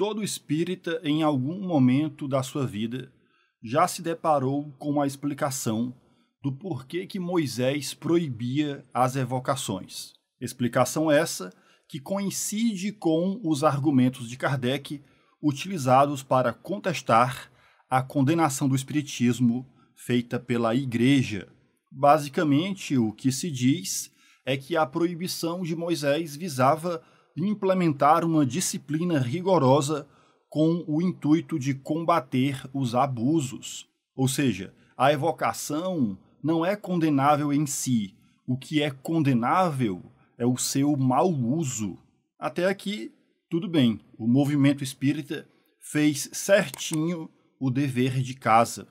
Todo espírita, em algum momento da sua vida, já se deparou com a explicação do porquê que Moisés proibia as evocações. Explicação essa que coincide com os argumentos de Kardec utilizados para contestar a condenação do espiritismo feita pela igreja. Basicamente, o que se diz é que a proibição de Moisés visava implementar uma disciplina rigorosa com o intuito de combater os abusos. Ou seja, a evocação não é condenável em si. O que é condenável é o seu mau uso. Até aqui, tudo bem. O movimento espírita fez certinho o dever de casa.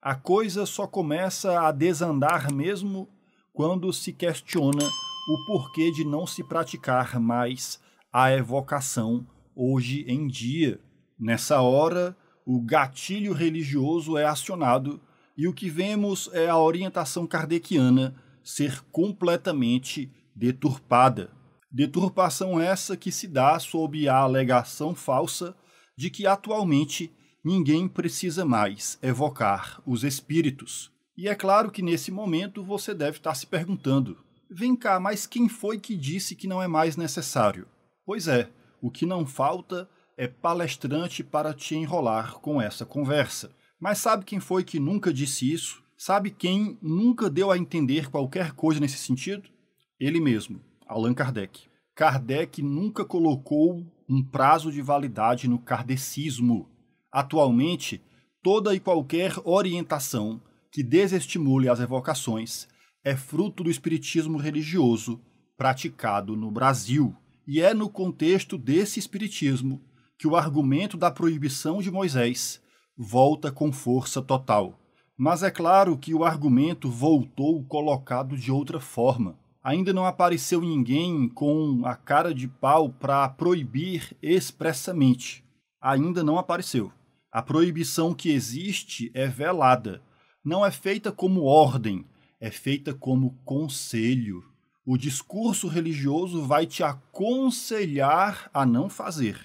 A coisa só começa a desandar mesmo quando se questiona o porquê de não se praticar mais a evocação hoje em dia. Nessa hora, o gatilho religioso é acionado e o que vemos é a orientação kardeciana ser completamente deturpada. Deturpação essa que se dá sob a alegação falsa de que atualmente ninguém precisa mais evocar os espíritos. E é claro que nesse momento você deve estar se perguntando: vem cá, mas quem foi que disse que não é mais necessário? Pois é, o que não falta é palestrante para te enrolar com essa conversa. Mas sabe quem foi que nunca disse isso? Sabe quem nunca deu a entender qualquer coisa nesse sentido? Ele mesmo, Allan Kardec. Kardec nunca colocou um prazo de validade no kardecismo. Atualmente, toda e qualquer orientação que desestimule as evocações é fruto do espiritismo religioso praticado no Brasil. E é no contexto desse espiritismo que o argumento da proibição de Moisés volta com força total. Mas é claro que o argumento voltou colocado de outra forma. Ainda não apareceu ninguém com a cara de pau para proibir expressamente. Ainda não apareceu. A proibição que existe é velada. Não é feita como ordem, é feita como conselho. O discurso religioso vai te aconselhar a não fazer.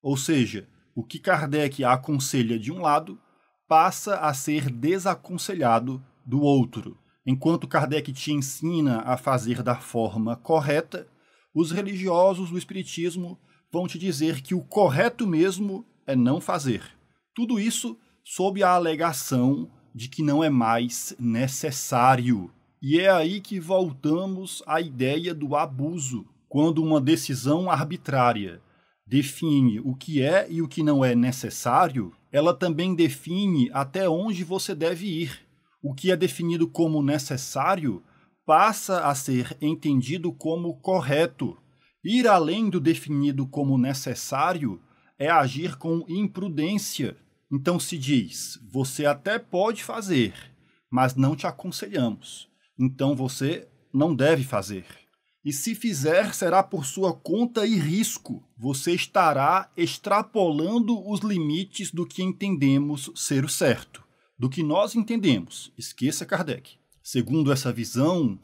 Ou seja, o que Kardec aconselha de um lado passa a ser desaconselhado do outro. Enquanto Kardec te ensina a fazer da forma correta, os religiosos do Espiritismo vão te dizer que o correto mesmo é não fazer. Tudo isso sob a alegação de que não é mais necessário. E é aí que voltamos à ideia do abuso, quando uma decisão arbitrária define o que é e o que não é necessário, ela também define até onde você deve ir. O que é definido como necessário passa a ser entendido como correto. Ir além do definido como necessário é agir com imprudência. Então se diz: você até pode fazer, mas não te aconselhamos. Então você não deve fazer. E se fizer, será por sua conta e risco. Você estará extrapolando os limites do que entendemos ser o certo, do que nós entendemos. Esqueça Kardec. Segundo essa visão,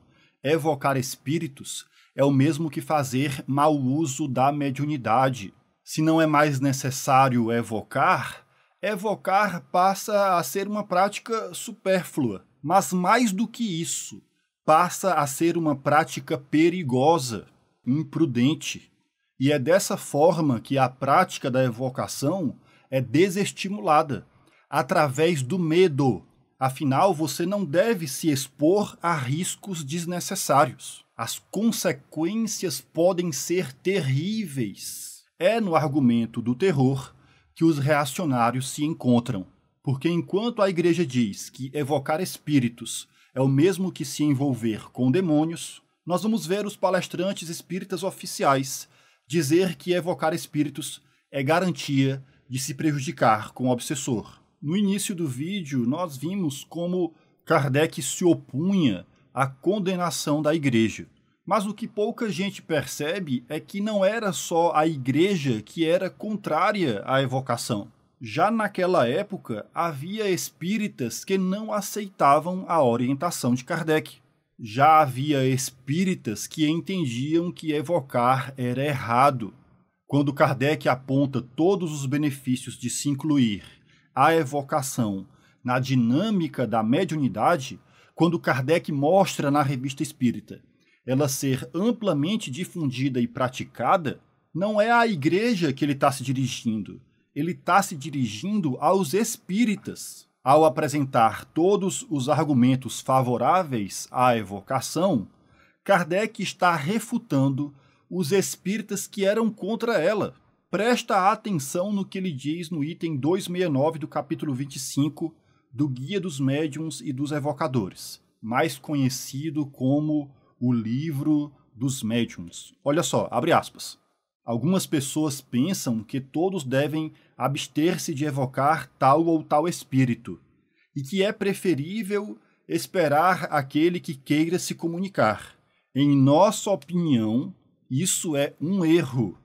evocar espíritos é o mesmo que fazer mau uso da mediunidade. Se não é mais necessário evocar, evocar passa a ser uma prática supérflua. Mas mais do que isso, passa a ser uma prática perigosa, imprudente. E é dessa forma que a prática da evocação é desestimulada, através do medo. Afinal, você não deve se expor a riscos desnecessários. As consequências podem ser terríveis. É no argumento do terror que os reacionários se encontram. Porque enquanto a igreja diz que evocar espíritos é o mesmo que se envolver com demônios, nós vamos ver os palestrantes espíritas oficiais dizer que evocar espíritos é garantia de se prejudicar com o obsessor. No início do vídeo, nós vimos como Kardec se opunha à condenação da igreja. Mas o que pouca gente percebe é que não era só a igreja que era contrária à evocação. Já naquela época, havia espíritas que não aceitavam a orientação de Kardec. Já havia espíritas que entendiam que evocar era errado. Quando Kardec aponta todos os benefícios de se incluir a evocação na dinâmica da mediunidade, quando Kardec mostra na revista espírita ela ser amplamente difundida e praticada, não é à igreja que ele está se dirigindo. Ele está se dirigindo aos espíritas. Ao apresentar todos os argumentos favoráveis à evocação, Kardec está refutando os espíritas que eram contra ela. Presta atenção no que ele diz no item 269 do capítulo 25 do Guia dos Médiuns e dos Evocadores, mais conhecido como o livro dos médiums. Olha só, abre aspas. Algumas pessoas pensam que todos devem abster-se de evocar tal ou tal espírito, e que é preferível esperar aquele que queira se comunicar. Em nossa opinião, isso é um erro.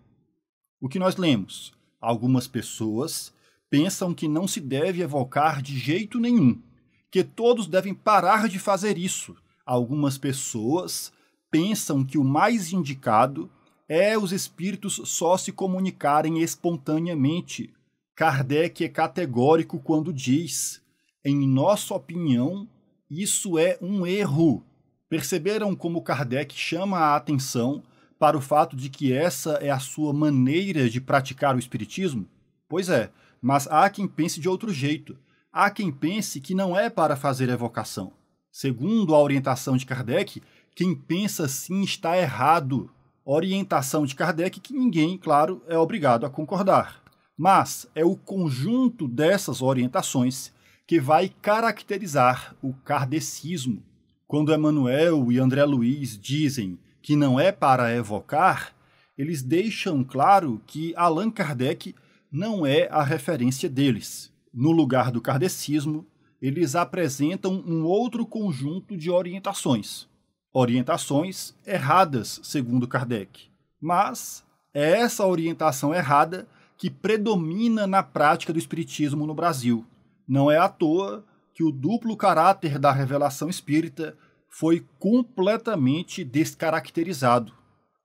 O que nós lemos? Algumas pessoas pensam que não se deve evocar de jeito nenhum, que todos devem parar de fazer isso, algumas pessoas pensam que o mais indicado é os espíritos só se comunicarem espontaneamente. Kardec é categórico quando diz: em nossa opinião, isso é um erro. Perceberam como Kardec chama a atenção para o fato de que essa é a sua maneira de praticar o espiritismo? Pois é, mas há quem pense de outro jeito. Há quem pense que não é para fazer evocação Segundo a orientação de Kardec, quem pensa assim está errado. Orientação de Kardec que ninguém, claro, é obrigado a concordar. Mas é o conjunto dessas orientações que vai caracterizar o kardecismo. Quando Emmanuel e André Luiz dizem que não é para evocar, eles deixam claro que Allan Kardec não é a referência deles. No lugar do kardecismo, eles apresentam um outro conjunto de orientações. Orientações erradas, segundo Kardec. Mas é essa orientação errada que predomina na prática do espiritismo no Brasil. Não é à toa que o duplo caráter da revelação espírita foi completamente descaracterizado.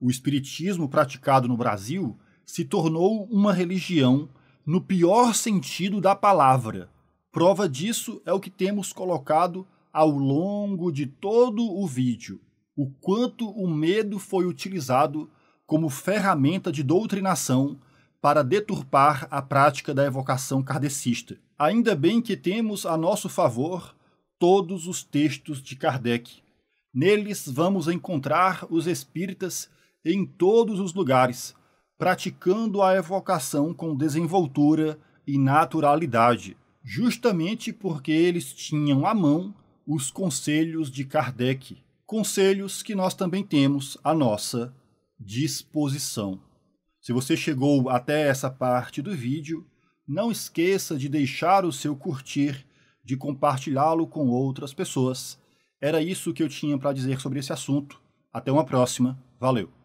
O espiritismo praticado no Brasil se tornou uma religião no pior sentido da palavra, Prova disso é o que temos colocado ao longo de todo o vídeo, o quanto o medo foi utilizado como ferramenta de doutrinação para deturpar a prática da evocação kardecista. Ainda bem que temos a nosso favor todos os textos de Kardec. Neles vamos encontrar os espíritas em todos os lugares, praticando a evocação com desenvoltura e naturalidade, justamente porque eles tinham à mão os conselhos de Kardec, conselhos que nós também temos à nossa disposição. Se você chegou até essa parte do vídeo, não esqueça de deixar o seu curtir, de compartilhá-lo com outras pessoas. Era isso que eu tinha para dizer sobre esse assunto. Até uma próxima. Valeu!